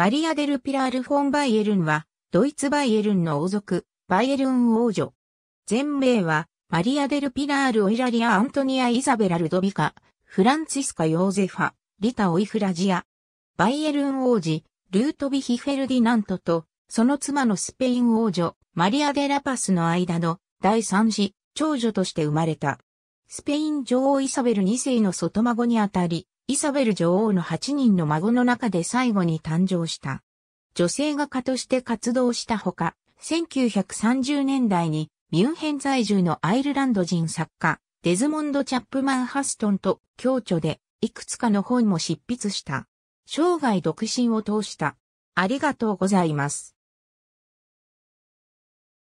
マリア・デル・ピラール・フォン・バイエルンは、ドイツ・バイエルンの王族、バイエルン王女。全名は、マリア・デル・ピラール・オイラリア・アントニア・イザベラ・ルドビカ、フランツィスカ・ヨーゼファ、リタ・オイフラジア。バイエルン王子、ルートビヒ・フェルディナントと、その妻のスペイン王女、マリア・デ・ラパスの間の第三子、長女として生まれた。スペイン女王イサベル2世の外孫にあたり、イサベル女王の8人の孫の中で最後に誕生した。女性画家として活動したほか、1930年代にミュンヘン在住のアイルランド人作家、デズモンド・チャップマン・ハストンと共著でいくつかの本も執筆した。生涯独身を通した。ありがとうございます。